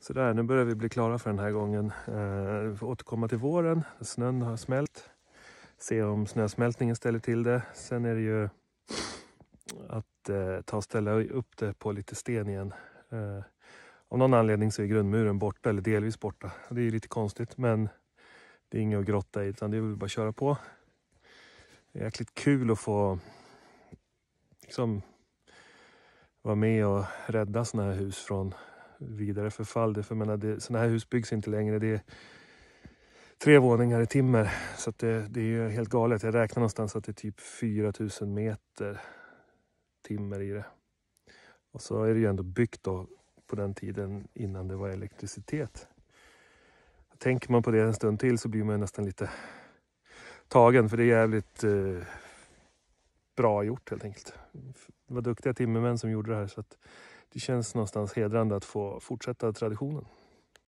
Sådär, nu börjar vi bli klara för den här gången. Eh, vi får återkomma till våren. Snön har smält. Se om snösmältningen ställer till det. Sen är det ju att eh, ta och ställa upp det på lite sten igen. Eh, av någon anledning så är grundmuren borta, eller delvis borta. Det är ju lite konstigt, men det är inget att grotta i, utan det är väl bara att köra på. Det är jäkligt kul att få liksom, vara med och rädda sådana här hus från vidare förfall. Det, för menar, det, sådana här hus byggs inte längre. Det är tre våningar i timmer. Så det, det, är ju helt galet. Jag räknar någonstans att det är typ 4000 meter timmer i det. Och så är det ju ändå byggt då på den tiden innan det var elektricitet. Tänker man på det en stund till så blir man nästan lite tagen för det är jävligt eh, bra gjort helt enkelt. Det var duktiga timmermän som gjorde det här så att det känns någonstans hedrande att få fortsätta traditionen.